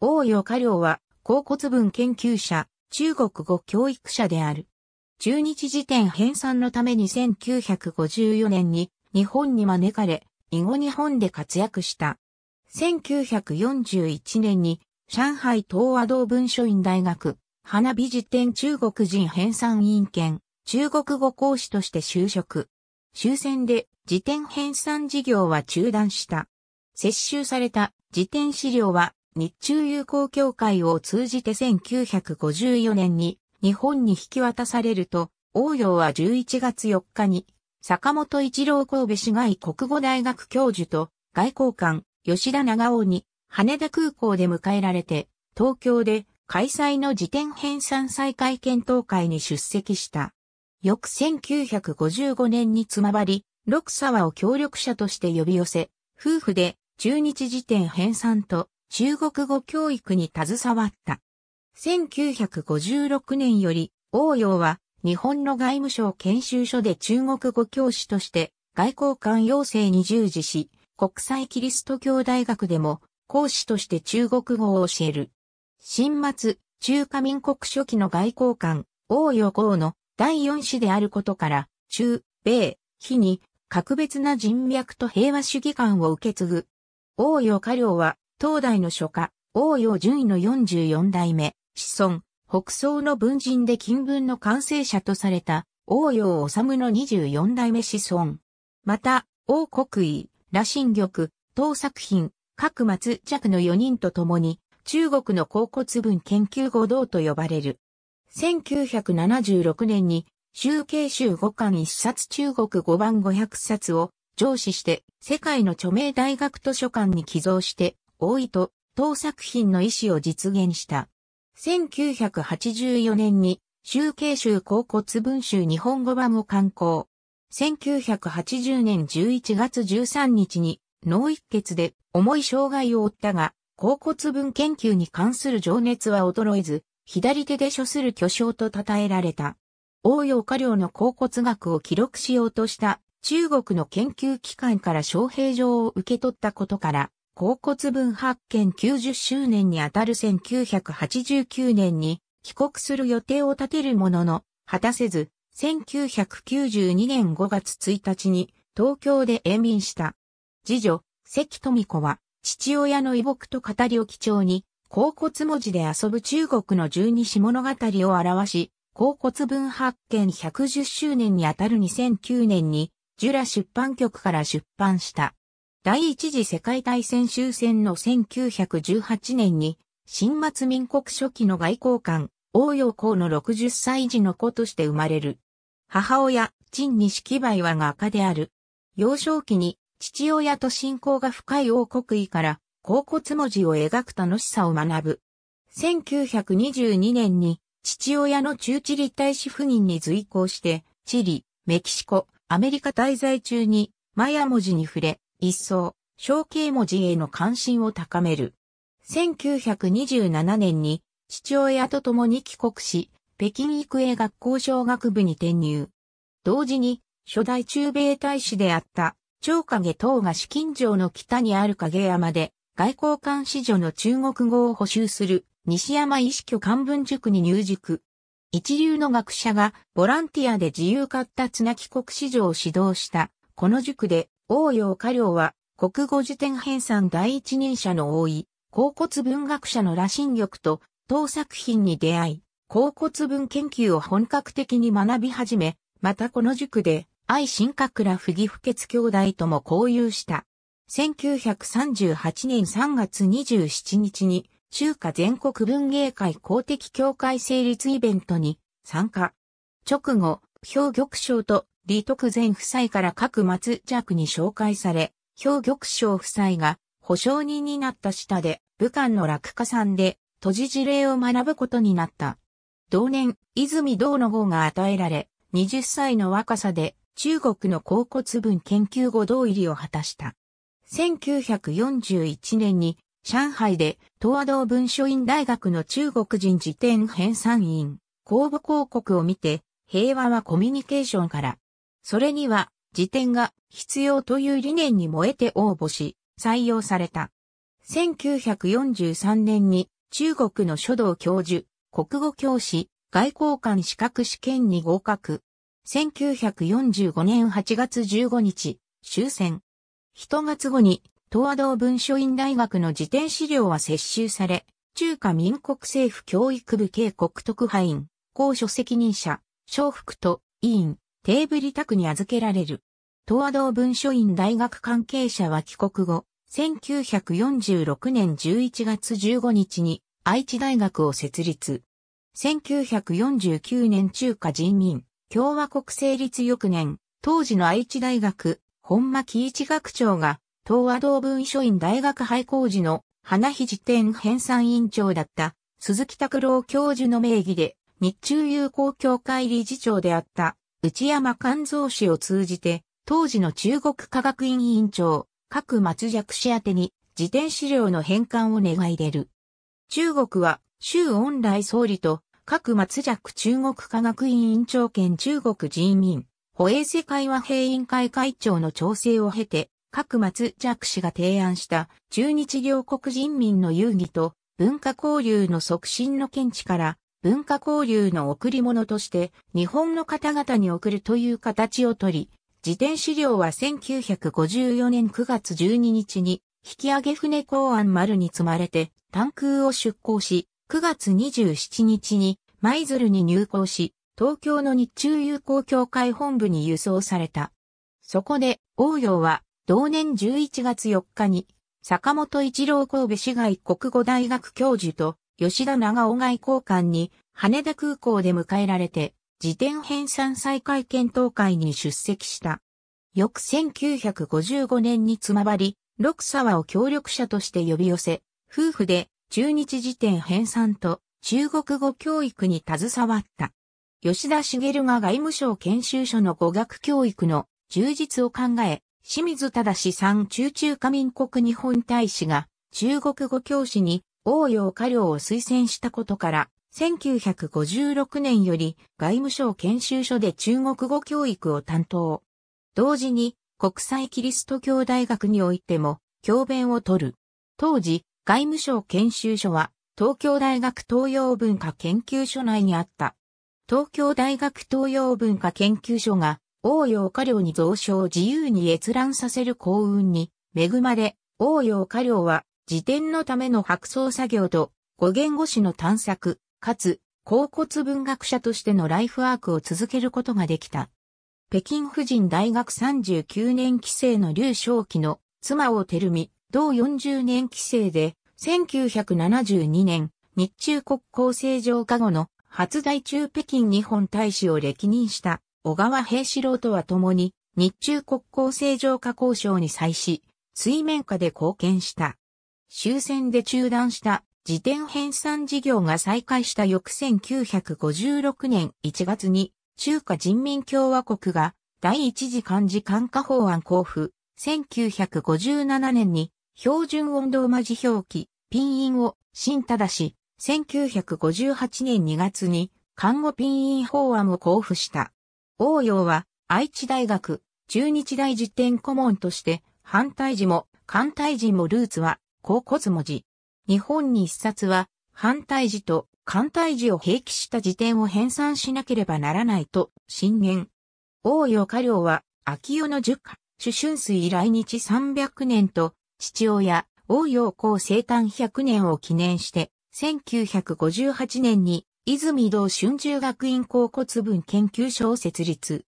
王与家良は、甲骨文研究者、中国語教育者である。中日辞典編纂のために1954年に日本に招かれ、以後日本で活躍した。1941年に上海東和道文書院大学花火辞典中国人編纂員兼中国語講師として就職。終戦で辞典編纂事業は中断した。接収された辞典資料は日中友好協会を通じて1954年に日本に引き渡されると、応用は11月4日に、坂本一郎神戸市外国語大学教授と外交官吉田長尾に羽田空港で迎えられて、東京で開催の辞典編纂再開検討会に出席した。翌1955年につまばり、六沢を協力者として呼び寄せ、夫婦で中日辞典編纂と中国語教育に携わった。1956年より、王陽は日本の外務省研修所で中国語教師として外交官要請に従事し、国際キリスト教大学でも講師として中国語を教える。新末、中華民国初期の外交官、王陽光の第四子であることから、中、米、非に格別な人脈と平和主義感を受け継ぐ。王陽家領は東大の書家、王陽順位の44代目、子孫、北宋の文人で金文の完成者とされた、王陽治の24代目子孫。また、王国威、羅新玉、当作品、各松着の4人と共に、中国の甲骨文研究合同と呼ばれる。1976年に、集計集五巻一冊中国五番五百冊を上司して世界の著名大学図書館に寄贈して多いと、当作品の意思を実現した。1984年に、集計集甲骨文集日本語版を刊行。1980年11月13日に、脳一血で重い障害を負ったが、甲骨文研究に関する情熱は衰えず、左手で処する巨匠と称えられた。応用科量の甲骨学を記録しようとした中国の研究機関から招聘状を受け取ったことから、甲骨文発見90周年にあたる1989年に帰国する予定を立てるものの、果たせず、1992年5月1日に東京で延民した。次女、関富子は、父親の遺木と語りを基調に、甲骨文字で遊ぶ中国の十二詩物語を表し、甲骨文発見110周年にあたる2009年に、ジュラ出版局から出版した。第一次世界大戦終戦の1918年に、新末民国初期の外交官、王陽光の60歳児の子として生まれる。母親、陳錦梅は画家である。幼少期に、父親と親交が深い王国位から、甲骨文字を描く楽しさを学ぶ。1922年に、父親の中地立大使夫人に随行して、チリ、メキシコ、アメリカ滞在中に、マヤ文字に触れ、一層、象形文字への関心を高める。1927年に父親と共に帰国し、北京育英学校小学部に転入。同時に、初代中米大使であった、長影等が紫禁城の北にある影山で、外交官子女の中国語を補修する、西山一挙漢文塾に入塾。一流の学者がボランティアで自由ったな帰国子女を指導した、この塾で王陽家良は、国語辞典編纂第一人者の多い、甲骨文学者の羅針玉と、当作品に出会い、甲骨文研究を本格的に学び始め、またこの塾で、愛新格ら不義不決兄弟とも交友した。1938年3月27日に、中華全国文芸会公的協会成立イベントに参加。直後、表玉賞と李徳前夫妻から各松弱に紹介され、表玉章夫妻が保証人になった下で武漢の落下山で都知事令を学ぶことになった。同年、泉道の号が与えられ、20歳の若さで中国の甲骨文研究後同入りを果たした。1941年に上海で東亜道文書院大学の中国人辞典編纂員、公募広告を見て、平和はコミュニケーションからそれには、辞典が必要という理念に燃えて応募し、採用された。1943年に中国の書道教授、国語教師、外交官資格試験に合格。1945年8月15日、終戦。1月後に、東亜道文書院大学の辞典資料は接収され、中華民国政府教育部系国特派員、公書責任者、小福と委員、テーブリ宅に預けられる。東亜道文書院大学関係者は帰国後、1946年11月15日に愛知大学を設立。1949年中華人民共和国成立翌年、当時の愛知大学、本間喜一学長が、東亜道文書院大学廃校時の花肘店編纂委員長だった鈴木拓郎教授の名義で日中友好協会理事長であった内山勘蔵氏を通じて、当時の中国科学院委員長、各松弱氏宛に、辞典資料の返還を願い出る。中国は、周恩来総理と、各松弱中国科学院委員長兼中国人民、保衛世界和平委員会会長の調整を経て、各松弱氏が提案した中日両国人民の遊戯と文化交流の促進の見地から文化交流の贈り物として日本の方々に贈るという形をとり、辞典資料は1954年9月12日に引き上げ船港案丸に積まれて単空を出港し、9月27日に舞鶴に入港し、東京の日中友好協会本部に輸送された。そこで、王洋は、同年11月4日に、坂本一郎神戸市外国語大学教授と、吉田長尾外交官に羽田空港で迎えられて、辞典編纂再開検討会に出席した。翌1955年につまばり、六沢を協力者として呼び寄せ、夫婦で中日辞典編纂と中国語教育に携わった。吉田茂が外務省研修所の語学教育の充実を考え、清水忠さん中中華民国日本大使が中国語教師に応用家領を推薦したことから、1956年より外務省研修所で中国語教育を担当。同時に国際キリスト教大学においても教鞭を取る。当時、外務省研修所は東京大学東洋文化研究所内にあった。東京大学東洋文化研究所が応用家領に蔵書を自由に閲覧させる幸運に恵まれ、応用家領は辞典のための白装作業と、語言語詞の探索、かつ、甲骨文学者としてのライフワークを続けることができた。北京夫人大学39年期生の劉少奇の妻を照み、同40年期生で、1972年、日中国交正常化後の初代中北京日本大使を歴任した小川平四郎とは共に、日中国交正常化交渉に際し、水面下で貢献した。終戦で中断した辞典編纂事業が再開した翌1956年1月に中華人民共和国が第一次漢字漢化法案交付、1957年に標準温度馬字表記、ピンインを新ただし、1958年2月に看護ピンイン法案を交付した。応用は愛知大学中日大辞典顧問として反対時も、反対時もルーツは甲骨文字。日本に一冊は、反対字と反対字を併記した辞典を編纂しなければならないと、進言。王与家領は、秋代の十家、主春水来日300年と、父親、王陽公生誕100年を記念して、1958年に、泉堂春秋学院甲骨文研究所を設立。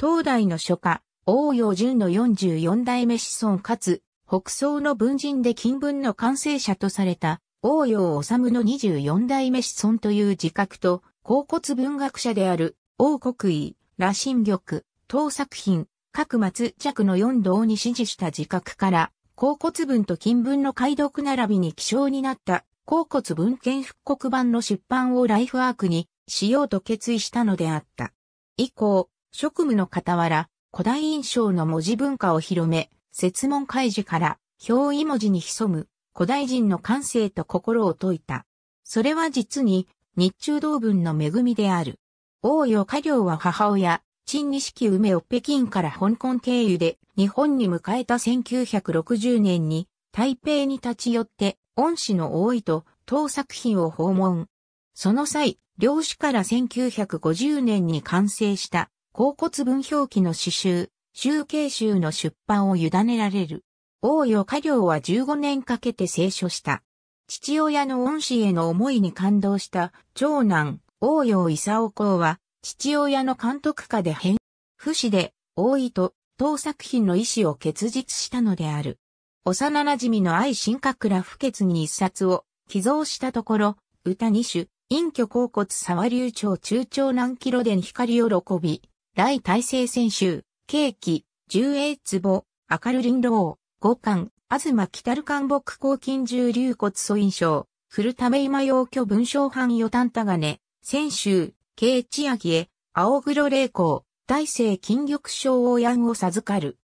東大の書家、王陽純の44代目子孫かつ、北宋の文人で金文の完成者とされた、王陽治の24代目子孫という自覚と、甲骨文学者である、王国威、羅新玉、当作品、各末着の四道に支持した自覚から、甲骨文と金文の解読並びに希少になった、甲骨文献復刻版の出版をライフワークにしようと決意したのであった。以降、職務の傍ら、古代印象の文字文化を広め、説問開示から、表意文字に潜む古代人の感性と心を説いた。それは実に日中同文の恵みである。王よ家業は母親、陳錦梅を北京から香港経由で日本に迎えた1960年に台北に立ち寄って恩師の王位と当作品を訪問。その際、漁師から1950年に完成した甲骨文表記の詩集、集計集の出版を委ねられる。王よ家業は15年かけて聖書した。父親の恩師への思いに感動した長男、王陽勲公は、父親の監督下で変、不死で、王位と、当作品の意思を結実したのである。幼馴染の愛新格ら不潔に一冊を寄贈したところ、歌二首、隠居甲骨沢流町中長南キロ伝光喜び、大大成選手、ケーキ、十英壺、明るロ道、五巻、東北るッ木抗菌重流骨素印象、古ため今用居文章範与丹たがね、泉州、慶千秋へ、青黒霊光、大成金玉症をンを授かる。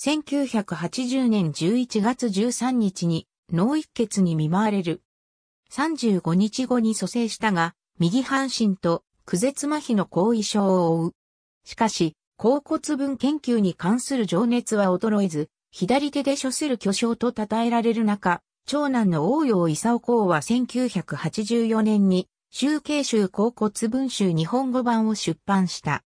1980年11月13日に脳一血に見舞われる。35日後に蘇生したが、右半身と、苦絶麻痺の後遺症を負う。しかし、甲骨文研究に関する情熱は衰えず、左手で処する巨匠と称えられる中、長男の王陽勲公は1984年に、集計集甲骨文集日本語版を出版した。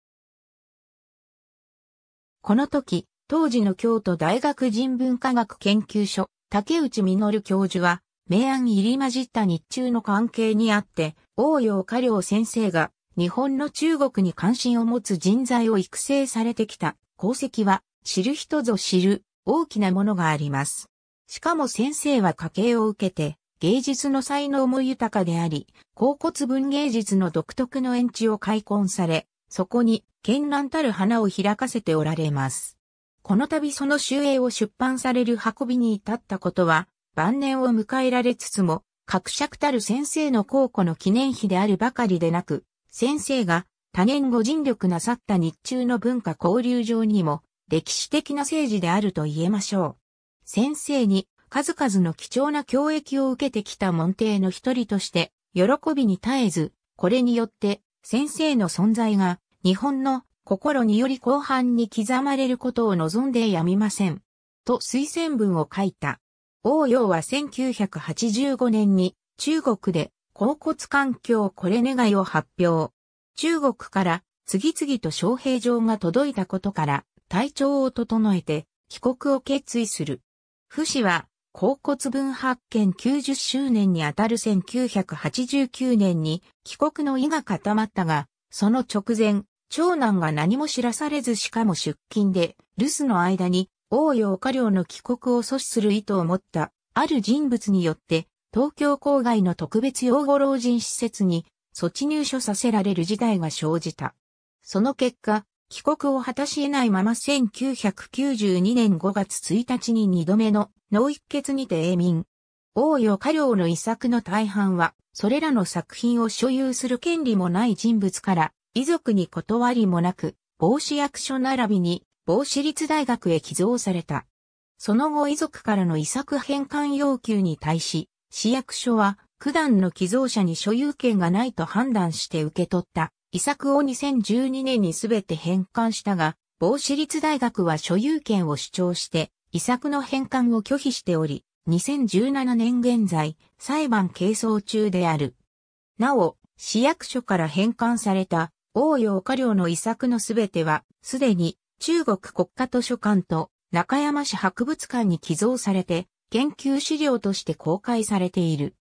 この時、当時の京都大学人文科学研究所、竹内実教授は、明暗入り混じった日中の関係にあって、応用加良先生が日本の中国に関心を持つ人材を育成されてきた功績は知る人ぞ知る大きなものがあります。しかも先生は家計を受けて芸術の才能も豊かであり、甲骨文芸術の独特の園地を開墾され、そこに絢爛たる花を開かせておられます。この度その集英を出版される運びに至ったことは、晩年を迎えられつつも、各尺たる先生の高校の記念碑であるばかりでなく、先生が多年後尽力なさった日中の文化交流上にも歴史的な政治であると言えましょう。先生に数々の貴重な教育を受けてきた門弟の一人として、喜びに絶えず、これによって先生の存在が日本の心により後半に刻まれることを望んでやみません。と推薦文を書いた。王陽は1985年に中国で甲骨環境これ願いを発表。中国から次々と招聘状が届いたことから体調を整えて帰国を決意する。不死は甲骨文発見90周年にあたる1989年に帰国の意が固まったが、その直前、長男が何も知らされずしかも出勤で、留守の間に、王陽家領の帰国を阻止する意図を持った、ある人物によって東京郊外の特別養護老人施設に措置入所させられる事態が生じた。その結果、帰国を果たし得ないまま1992年5月1日に2度目の脳一血にて永眠。王与家領の遺作の大半は、それらの作品を所有する権利もない人物から、遺族に断りもなく、防止役所並びに、防止立大学へ寄贈された。その後遺族からの遺作返還要求に対し、市役所は、九段の寄贈者に所有権がないと判断して受け取った遺作を2012年にすべて返還したが、某私立大学は所有権を主張して、遺作の返還を拒否しており、2017年現在、裁判係争中である。なお、市役所から返還された、応用家領の遺作のすべては、すでに中国国家図書館と中山市博物館に寄贈されて、研究資料として公開されている。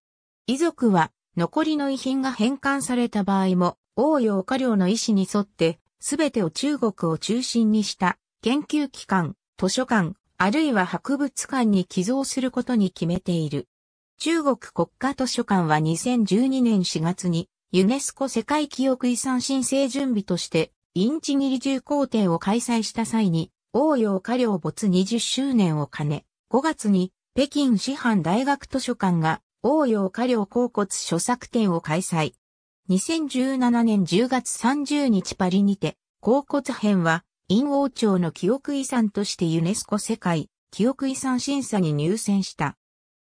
遺族は残りの遺品が返還された場合も、応用家料の意思に沿って、すべてを中国を中心にした研究機関、図書館、あるいは博物館に寄贈することに決めている。中国国家図書館は2012年4月にユネスコ世界記憶遺産申請準備としてインチギリ重工展を開催した際に応用家料没20周年を兼ね5月に北京師範大学図書館が、応用家領甲骨著作展を開催。2017年10月30日パリにて、甲骨編は、陰王朝の記憶遺産としてユネスコ世界記憶遺産審査に入選した。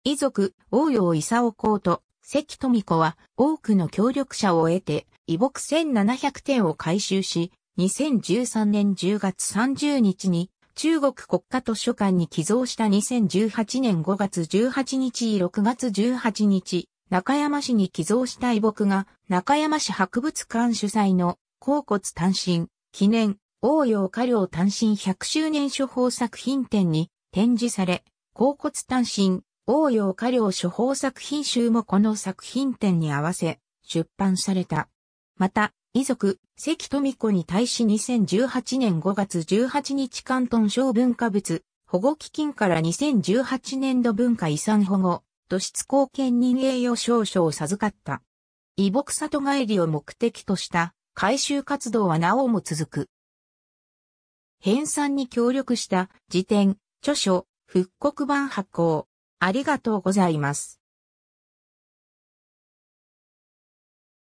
遺族、王陽勲公と関富子は多くの協力者を得て、遺木1700点を回収し、2013年10月30日に中国国家図書館に寄贈した2018年5月18日6月18日、中山市に寄贈した遺木が、中山市博物館主催の、甲骨単身、記念、応用家領単身100周年処方作品展に展示され、甲骨単身、応用家領処方作品集もこの作品展に合わせ、出版された。また、遺族、関富子に対し2018年5月18日関東省文化物保護基金から2018年度文化遺産保護、土質貢献人栄誉証書を授かった。遺木里帰りを目的とした回収活動はなおも続く。編纂に協力した辞典、著書、復刻版発行。ありがとうございます。